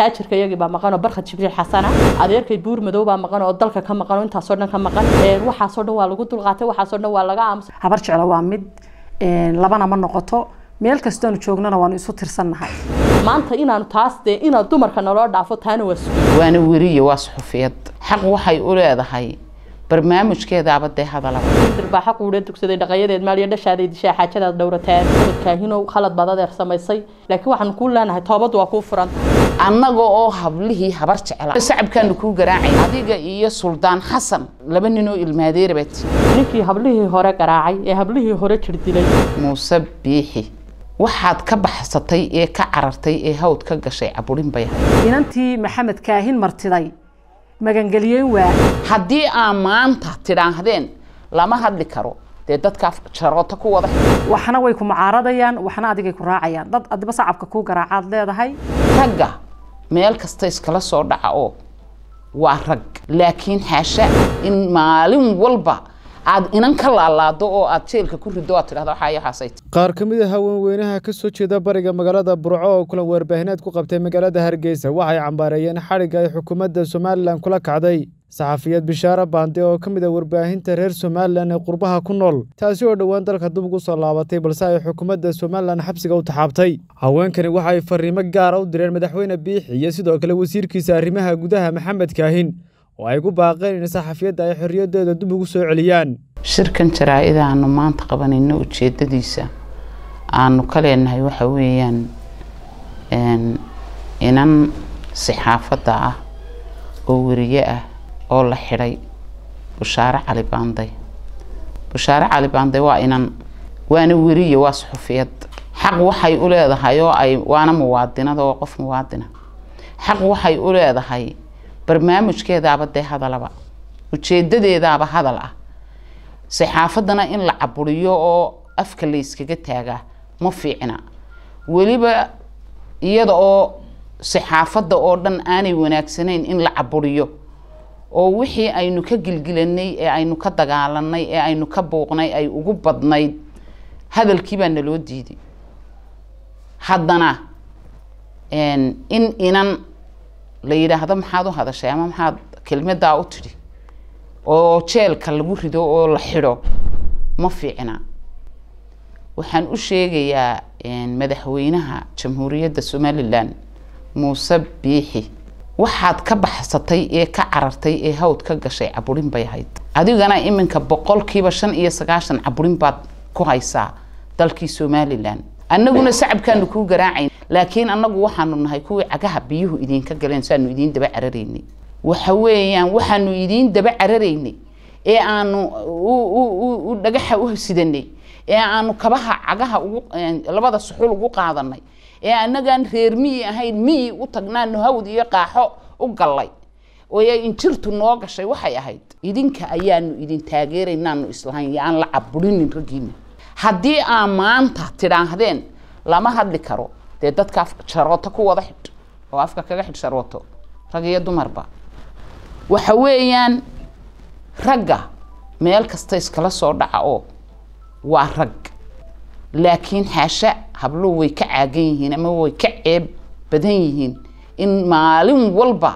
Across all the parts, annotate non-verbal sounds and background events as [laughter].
taajirka iyagii baa maqan oo barkhad jibriil xasana ah. adeerkay buur madow baa maqan oo dalka ka maqan oo intaasoo dhan ka maqan waxaasoo dhan waa lagu dulqaatay waxaasoo dhan waa laga aamusa habar jeclo waa mid labana ma noqoto meel kastoonu joognana waanu isu tirsannahay maanta inaanu taas dee inaad dumarka naloo dhaafo taana waa waana weriyo waa suxufiyad xaq waxay u leedahay barnaamijkeeda abadee hadaladirbaaxa quudheen dugsaday dhaqanyadeed maaliyo dhashaadeed ishaa xaajadaad dhowrateen kaahinow khalad baad adeer samaysay laakiin waxaan kuu leenahay toobad waa kuu furan annaga oo hablihii habar jeclaa sacabkaanu kuu garaacay adiga iyo suldaan xasan laba ninoo ilmaadeerabat ninkii hablihii hore garaacay ee hablihii hore jirdilay muuse biixi waxaad ka baxsatay ee ka carartay ee hawd ka gashay caburin bay inantii maxamed kaahin martiday magangeliyeen waa haddii aan maanta tidhaahdeen lama hadli karo dee dadkaa jarooto ku wada waxna way ku mucaaradayaan waxna adigay ku raacayaan dad adiba sacabka kuu garaacaad leedahay ragga meel kasta iskala soo dhaca oo waa rag laakiin xaasha in maalin walba aad inan ka laalaado oo aad jeelka ku rido aad tidhahda waxaa iyo qaar ka mid a ah haweenweynaha kasoo jeeda bariga magaalada burco oo kulan warbaahineed ku qabtay magaalada hargeysa waxay cambaareeyeen xadhigga ay xukuumadda somalilan kula kacday saxafiyad bishaare baande oo ka mid a ah warbaahinta reer somalilan ee qurbaha ku nool taasi oo dhowaan dalka dub ugu soo laabatay balse ay xukuumadda somalilan xabsiga u taxaabtay haweenkani waxay fariimo gaara ah u direen madaxweyne biixi iyo sidoo kale wasiirkiisa arrimaha gudaha maxamed kaahin oo ay ku baaqeen in saxafiyadda ah ay xorriyaddeeda dib ugu soo celiyaan shirkan jaraa-ida aanu maanta qabanayno ujeeddadiisa aanu ka leenahay waxa weeyaan inan saxaafadda ah oo weriye ah oo la xidhay bushaare cali baanday bushaare cali baanday waa inan waana weriye waa suxufiyad xaq waxay u leedahay oo ay waana muwaadinada oo qof muwaadina ah. xaq waxay u leedahay barnaamijkeedaaba dee hadalaba ujeedadeedaaba hadal ah saxaafadana in la caburiyo oo afka la yskaga taagaa ma fiicna weliba iyada oo saxaafadda oo dhan aanay wanaagsanayn in la caburiyo oo wixii aynu ka gilgilanay ee aynu ka dagaalanay ee aynu ka buuqnay ay ugu badnayd hadalkiibaa naloo diiday haddana in inan la yidhaahdo maxaad u hadashay ama maxaad kelmadaa u tidhi oo jeelka lagu rido oo la xidho ma fiicna waxaan u sheegayaa madaxweynaha jamhuuriyadda somalilan muuse biixi waxaad ka baxsatay ee ka carartay ee hawd ka gashay caburin bay ahayd adigana iminka boqolkiiba shan iyo sagaashan caburin baad ku haysaa dalkii somalilan annaguna shacabkaanu kuu garaacayn laakiin annagu waxaanu nahay kuwii cagaha biyuhu idinka galeen saanu idiin daba cararaynay waxa weeyaan waxaanu idiin daba cararaynay ee aanu u dhagaxa u sidanay ee aanu kabaha cagaha labada suxul ugu qaadanay ee annagaan reer miyi ahayn miyi u tagnaano hawd iyo qaaxo u gallay ooy injirtu noo gashay waxay ahayd idinka ayaanu idin taageeraynaanu islahayn aan la caburinin raggiina haddii aa maanta tidhaahdeen lama hadli karo dee dadka sharooto ku wada xidh oo afka kaga xidh sharooto rag iyo dumarba waxa weeyaan ragga meel kasta iskala soo dhaca oo waa rag laakiin xaasha habluhu way ka caagan yihiin ama way ka ceeb badan yihiin in maalin walba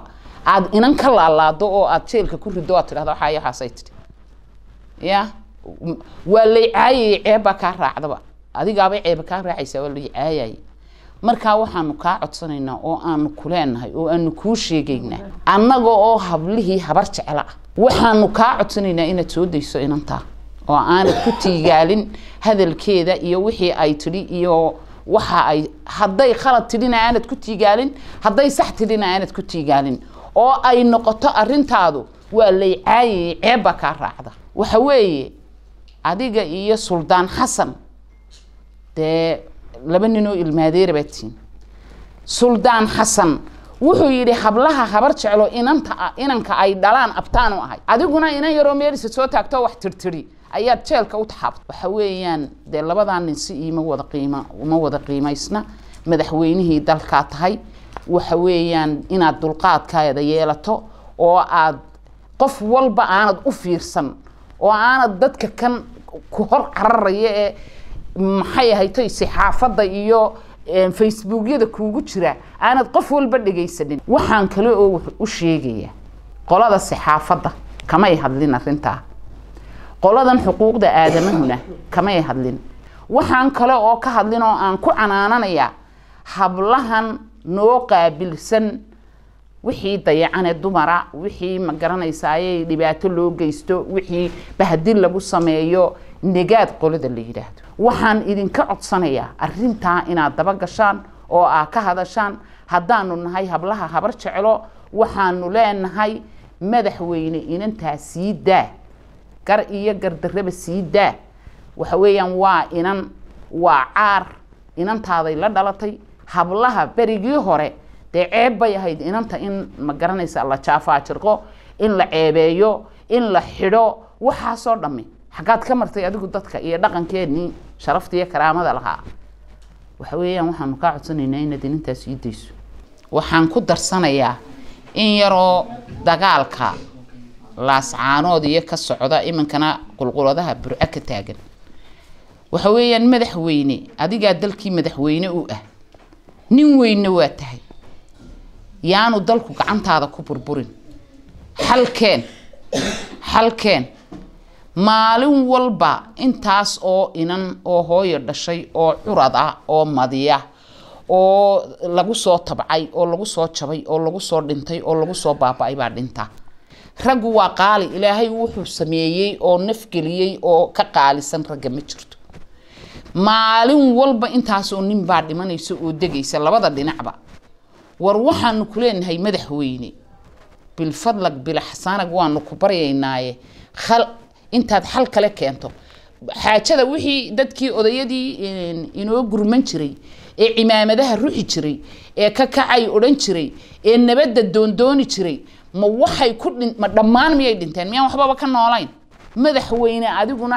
aad inan ka laalaado oo aad jeelka ku rido aad tidhahda waxaa waxaasay tidhi ya waa lay caayaya ceebbaa kaa raacdaba adigaabay ceeba kaa raacaysa waa lay markaa waxaanu kaa codsanaynaa oo aanu kuleenahay oo aanu kuu sheegaynaa annaga oo hablihii habar jecela ah waxaanu kaa codsanaynaa inaad soo dayso inantaa oo aanad ku tiigaalin hadalkeeda iyo wixii ay tidhi iyo waxa ay hadday khalad tidhina aanad ku tiigaalin hadday sax tidhina aanad ku tiigaalin oo ay noqoto arrintaadu waa lay caayayay ceeb baa kaa raacda waxa weeye adiga iyo suldaan xasan dee laba ninoo ilmaadeera baa tihiin suldaan xasan wuxuu yidhi hablaha habar jeclo inanta inanka ay dhalaan abtaan u ahay adiguna inan yaroo meelisa soo taagto wax tirtiri ayaad jeelka u taxaabta waxa weeyaan dee labadaa nin si iima wada qiima uma wada qiimaysna madaxweynihii dalkaa tahay waxa weeyaan inaad dulqaadkaada yeelato oo aad qof walba aanad u fiirsan oo aanad dadka kan ku hor cararaya ee maxay ahaytayse xaafadda iyo eh, facebookyada kuugu jira aanad qof walba dhegaysanin waxaan kale oo u sheegayaa qolada saxaafadda kamay hadlin arrintaa qoladan xuquuqda aadamahuna kamay hadlin waxaan kale oo ka hadlin oo aan ku canaananayaa hablahan noo qaabilsan wixii dayacane dumara wixii ma garanaysaaye dhibaato loo geysto wixii bahdi lagu sameeyo negaad qolada la yidhaahdo waxaan idinka codsanayaa arintaa inaad daba gashaan oo aad ka hadashaan haddaanu nahay hablaha habar jeclo waxaanu leenahay madaxweyne inantaa sii daa gar iyo gardaraba sii daa waxa weeyaan waa inan waa caar inantaaday la dhalatay hablaha berigii hore dee ceeb bay ahayd inanta in ma garanaysa la jaafaajirqo in la ceebeeyo in la xidho waxaasoo dhammi xaggaad ka martay adigu dadka iyo dhaqankeenii sharafta iyo karaamada lahaa waxa weeyaan waxaanu kaa codsanaynaa inaad inintaas ii dayso waxaan ku darsanayaa in yaroo dagaalka laascaanood iyo ka socda iminkana qulquladaha burco ka taagan waxa weeyaan madaxweyne adigaa dalkii madaxweyne u ah nin weynna waa tahay yaanu dalku gacantaada ku burburin xalkeen xalkeen maalin walba intaas oo inan oo hooyo dhashay oo curad ah oo madiya oo lagu soo tabcay oo lagu soo jabay oo lagu soo dhintay oo lagu soo baaba-ay baa dhinta raggu waa qaali ilaahay wuxuu sameeyey oo nafgeliyey oo ka qaalisan ragga ma jirto maalin walba intaasoo ninbaa dhimanaysa oo degaysa labada dhinacba war waxaanu ku leenahay madaxweyne bilfadlag bilaxsaanag waanu ku baryaynaaye intaad xal kale keento xaajada wixii dadkii odayadii inoo gurman jiray ee cimaamadaha ruxi jiray ee ka kacay odhan jiray ee nabadda doondooni jiray ma waxay ku ma dhammaan miyay dhinteen miyaan waxbaba ka noolayn madaxweyne adiguna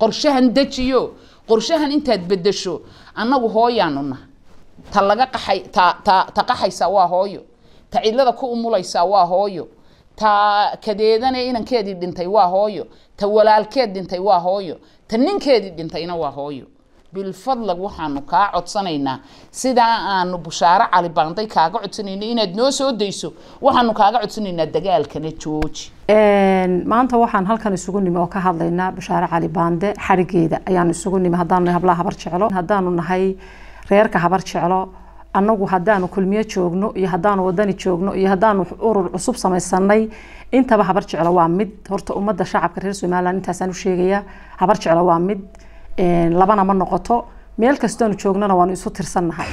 qorshahan dejiyo qorshahan intaad bedasho annagu hooyaanu naha ta laga qaxay ta ta ta qaxaysaa waa hooyo ta cidlada ku umulaysaa waa hooyo ta kadeedane inankeedii dhintay waa hooyo ta walaalkeed dhintay waa hooyo ta ninkeedii dhintayna waa hooyo bilfadlag waxaanu kaa codsanaynaa sidaa aanu bushaaro calibaanday kaaga codsanayna inaad noo soo dayso waxaanu kaaga codsanaynaa dagaalkana jooji maanta waxaan halkan isugu nimi oo ka hadlaynaa bushaaro baande xarigeeda ayaanu isugu nimi haddaanu nahay hablaha habar jeclo haddaanu nahay reerka habar jeclo anagu hadaanu kulmiyo joogno iyo hadaanu wadani joogno iyo haddaanu urur cusub samaysanay intaba habar jeclo waa mid horta ummadda shacabka reer somalilan intaasaan u sheegayaa habar jeclo waa mid labana ma noqoto meel kastoonu joognana waanu isu tirsannahay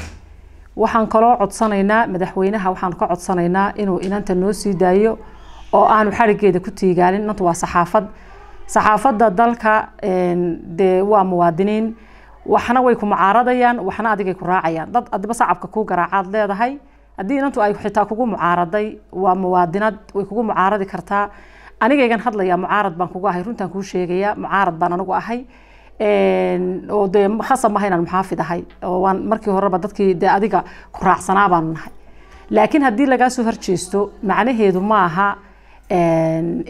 waxaan kaloo codsanaynaa madaxweynaha waxaan ka codsanaynaa inuu inanta noo sii daayo oo aanu xarigeeda ku tiigaalin inantu waa saxaafad saxaafadda dalka dee waa muwaadiniin waxna way ku mucaaradayaan waxna adigay ku raacayaan dad adiba sacabka kuu garaacaad leedahay haddii inantu ay xitaa kugu mucaaraday waa muwaadinad way kugu mucaaradi kartaa anigaygan hadlayaa mucaarad baan kugu ahay runtaan kuu sheegayaa mucaarad baan anigu ahay oo dee khasab maha inaan muxaafid ahay oo waan markii horeba dadkii dee adiga ku raacsanaa baanu nahay laakiin haddii lagaa soo horjeesto macnaheedu ma aha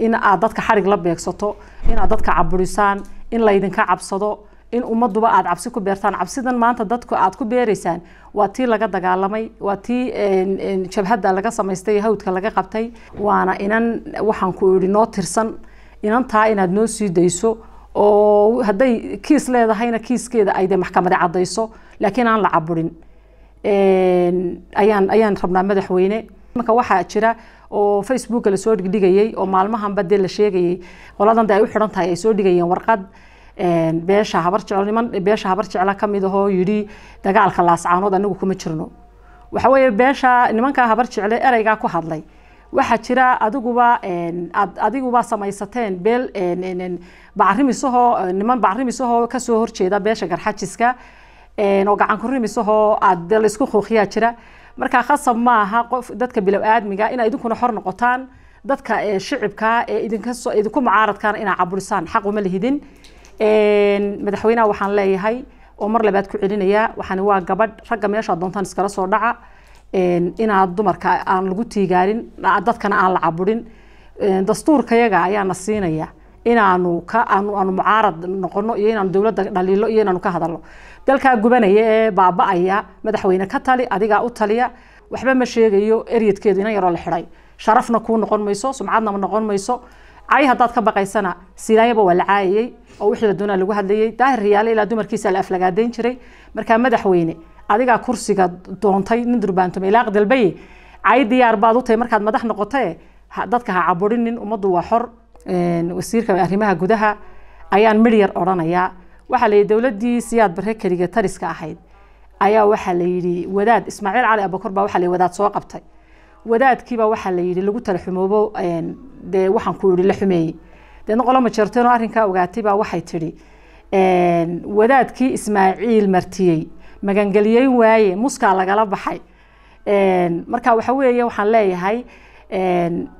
in aad dadka xarig la beegsato inaad dadka caburisaan in laydinka cabsado in ummaduba aada cabsi ku beertaan cabsidan maanta dadku aada ku beeraysaan waa tii laga dagaalamay waa tii jabhada laga samaystay hawdka laga qabtay waana inan waxaan ku ihi noo tirsan inantaa inaad noo sii dayso oo hadday kiis leedahayna kiiskeeda ayde maxkamadi caddayso laakiin aan la caburin ayaan ayaan rabnaa madaxweyne marka waxaa jira oo facebooka lasoo dhigdhigayey oo maalmahanba dee la sheegayay qoladan de ay u xidhan tahay ay soo dhigayeen warqad Ehm, beesha habar beesha habar jecla ka mid ahoo yidhi dagaalka laascaanood anigu kuma jirno waxa weeye beesha nimankaa habar jecle ereygaa ku hadlay waxaa jira adiguba ehm, adiguba samaysateen beel ehm, bacrimisahoo niman bacrimisahoo kasoo horjeeda beesha garxajiska oo gacankurrimisahoo aad laisku quuqiyaa jira markaa khasab ma aha qof dadka bilow aadmiga inay idinkuna xor noqotaan dadka shicibkaa ee idinku mucaaradkaana inaa caburisaan xaquma lihidin madaxweynaha waxaan leeyahay oo mar labaad ku celinayaa waxaan waa gabadh ragga meeshaa doontaan iskala soo dhaca inaad dumarka aan lagu tiigaarin dadkana aan la caburin dastuurkayaga ayaana siinaya inaanu ka aanu mucaarad noqono iyo inaanu dowladda dhaliilo iyo inaanu ka hadalno dalkaa gubanaya ee baaba-aya madaxweyne ka tali adigaa u taliya waxba ma sheegayo eryadkeedu inan yaroo la xidhay sharafna kuu noqon mayso sumcadna ma noqon mayso cay haddaad ka baqaysana silaayaba waa la caayayey oo wixii la doonaa lagu hadlayey daahir yaale ilaa dumarkiisa la aflagaadayn jiray markaa madaxweyne adigaa kursiga doontay nin durbaantume ilaaq dalbaye cay diyaar baad u tahay markaad madax noqotae dadka ha caburinin ummaddu waa xor wasiirka arrimaha gudaha ayaan midhyar odhanayaa waxaa la yidhi dowladdii siyaad barre keliga tariska ahayd ayaa waxaa la yidhi wadaad ismaaciil cali abakor baa waxaa la yidhi wadaad soo qabtay wadaadkiiba waxaa layidhi lagu tala xumoobo dee waxaan ku yihi la xumeeyey deedna qolo majeerteenoo arrinkaa ogaatay baa waxay tidhi wadaadkii ismaaciil martiyey magangeliyey waaye muskaa lagala baxay marka waxa weeye waxaan leeyahay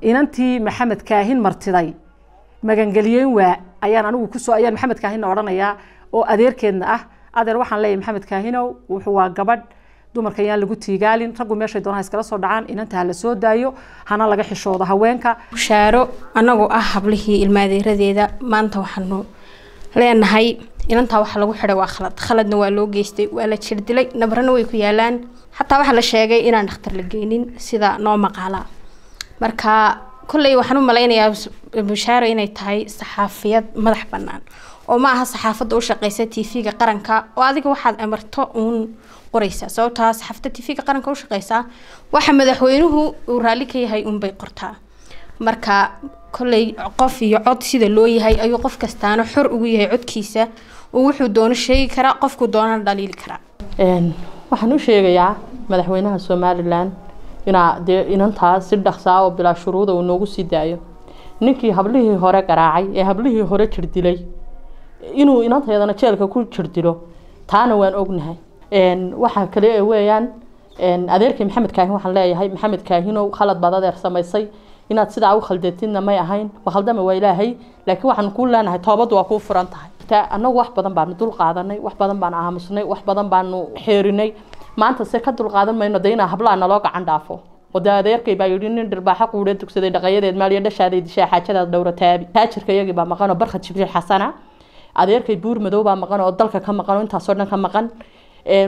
inantii maxamed kaahin martiday magangeliyeyn waa ayaan anigu kusoo ayaan maxamed kaahinna odhanayaa oo adeerkeedna ah adeer waxaan leeyahay maxamed kaahinow wuxuu waa gabadh dumarka ayaan lagu tiigaalin raggu meeshay doona iskala soo dhacaan inanta ha la soo daayo hana laga xishoodo haweenka bushaaro anagu ah hablihii ilmaadeeradeeda maanta waxaanu leenahay inantaa waxa lagu xidhay waa khalad khaladna waa loo geystay waa la jirdilay nabrana way ku yaalaan xataa waxaa la sheegay inaan dhakhtar la geynin sida noo maqaala marka kolley waxaan u malaynayaa bushaaro inay tahay saxaafiyad madax bannaan oo ma aha saxaafadda u shaqeysa t v-ga qaranka oo adiga waxaad amarto uun qoreysaa sababtaa saxaafadda t ga qaranka u shaqeysaa waxa madaxweynuhu uu raalli ka yahay uunbay qortaa marka kolley qof iyo cod sida loo yahay ayuu qof kastaana xor ugu yahay codkiisa oo wuxuu doono sheegi karaa qofku doonana dhaliili karaa waxaan u sheegayaa madaxweynaha somalilan inaa dee inantaa si dhaqsaa ah oo bilaa shuruuda uu noogu sii daayo ninkii hablihii hore garaacay ee hablihii hore jir dilay inuu inantaydana jeelka ku jirdiro taana waan ognahay waxaa kale weeyaan adeerkii maxamed kaahin waxaan leeyahay maxamed kaahino khalad baad samaysay inaad sidaa u khaldeedtidna may ahayn khaldama waa ilaahay laakiin waxaan kuu leenahay toobaddu waa kuu furan tahay annagu wax badan baanu dul qaadanay wax badan baanu aamusnay wax badan baanu xeerinay maanta se ka dul mayno de inaa hablaa naloo gacan dhaafo wade adeerkay baa yidhi nin dhirbaaxo quudhe dugsaday dhaqayadeed maaliyo dhashaaday dishaa dhowro taabi taajirka iyagii baa maqanoo barkhad jibriil xasana adeerkay buur madow baa maqan oo dalka ka maqan oo intaasoo dhan ka maqan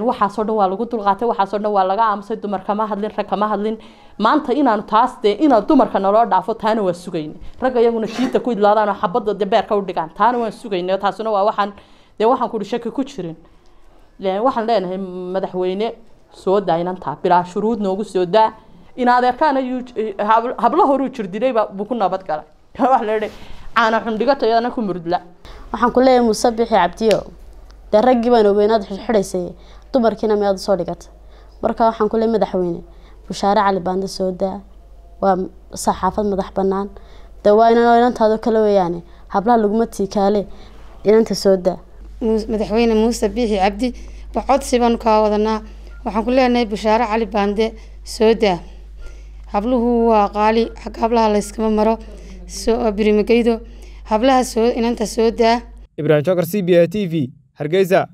waxaasoo dhan waa lagu dulqaatay waxaasoo dhan waa laga aamusay dumar kama hadlin rag kama hadlin maanta inaanu taas dee inaa dumarka naloo dhaafo taana waa sugayna rag iyaguna shiita ku idlaadaan oo xabadda dee beerka u dhigaan taana waan sugayna taasina waa waxaan dee waxaan kudhi shaki ku jirin waxaan leenahay madaxweyne soo daa inantaa bilaa shuruud noogu soo daa in adeerkaana habla horuu jir dilayba buu ku nabad galay [laughs] waxa la yihi caana xundhigatayadana ku murdla waxaan ku leeyahay musabixi cabdiyo dee raggii baan ogeyn aad xidhxidhaysay dumarkiina mead usoo dhigata marka waxaan ku leey madaxweyne bushaare cali baande soodaa waa saxaafad madax banaan de waa inan inantaado kale weeyaane hablaha laguma tiikaale inanta soodaa madaxweyne muuse biixi cabdi wax codsi baanu kaa wadanaa waxaan ku leenahay bushaare cali baande soodaa habluhu waa qaali xagga hablaha layskama maro birimageydo hablaha inanta soo daa ibraahim jokar c b a t v hargeysa